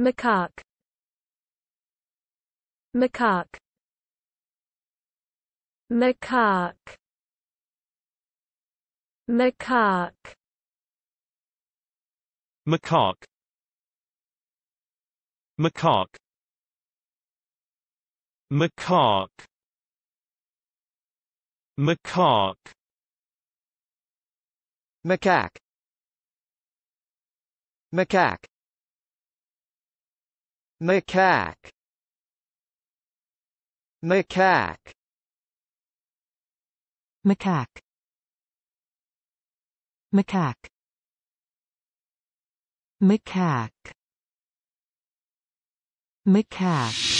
macaque macaque macaque macaque macaque macaque macaque macaque macaque macaque macaque macaque macaque macaque macaque macaque